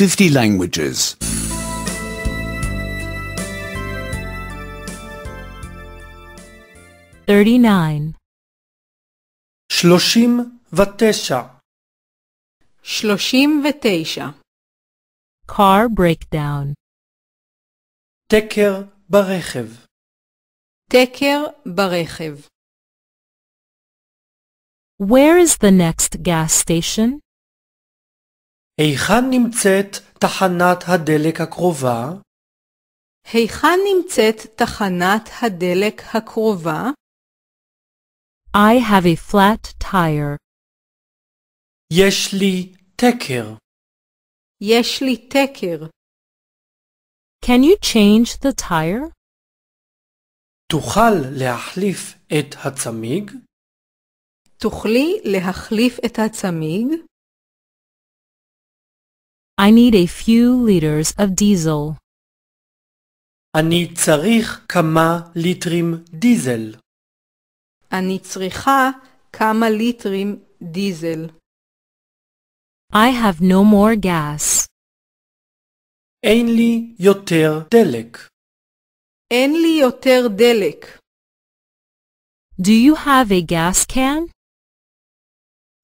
50 languages. 39. 39. 39. Car breakdown. Teker ברכב. Teker ברכב. Where is the next gas station? היכן נמצאת תחנת הדלק הקרובה? היכן נמצאת תחנת הדלק הקרובה? I have a flat tire. יש לי תקר. יש לי תקר. Can you change the tire? תוכל להחליף את הצמיג? תוכלי להחליף את הצמיג? I need a few liters of diesel. אני צריך כמה ליטרים דיזל. אני צריכה כמה ליטרים דיזל. I have no more gas. אין לי יותר דלק. אין לי יותר דלק. Do you have a gas can?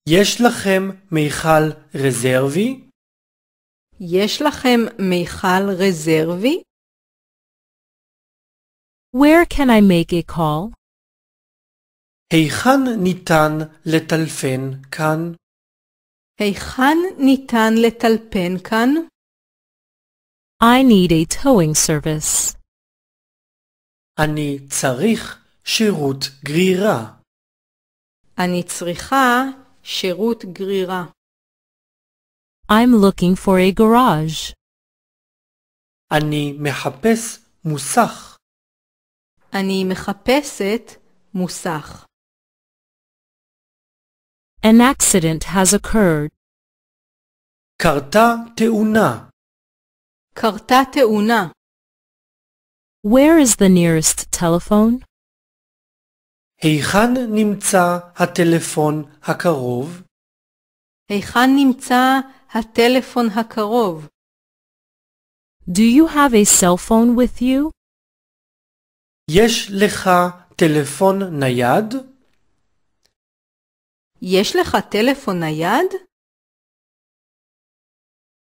יש לכם מיכל רזרבי? יש לכם מיכל רזרבי? Where can I make a call? היכן ניתן לטלפן כאן? היכן ניתן לטלפן כאן? I need a towing service. אני צריך שירות גרירה. אני צריכה שירות גרירה. I'm looking for a garage. אני מחפש מוסך. אני מחפשת מוסך. An accident has occurred. קרתה תאונה. קרתה תאונה. Where is the nearest telephone? היכן נמצא הטלפון הקרוב? היכן נמצא הטלפון הקרוב. Do you have a cell phone with you? יש לך טלפון נייד? יש לך טלפון נייד?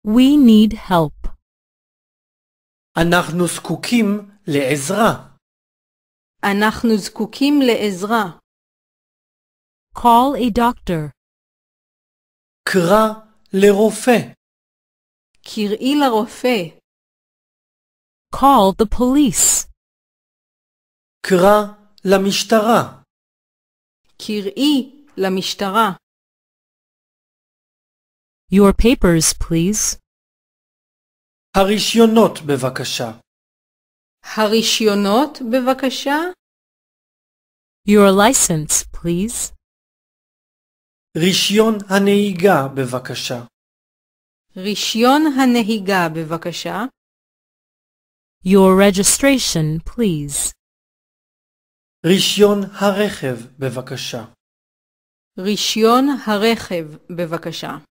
We need help. אנחנו זקוקים לעזרה. אנחנו זקוקים לעזרה. Call a doctor. קרא לרופא. קראי לרופא. Call the police. קרא למשטרה. קראי למשטרה. Your papers, please. הרישיונות בבקשה. הרישיונות בבקשה? Your license, please. רישיון הנהיגה בבקשה. רישיון הנהיגה בבקשה. Your registration, please. רישיון הרכב בבקשה. רישיון הרכב בבקשה.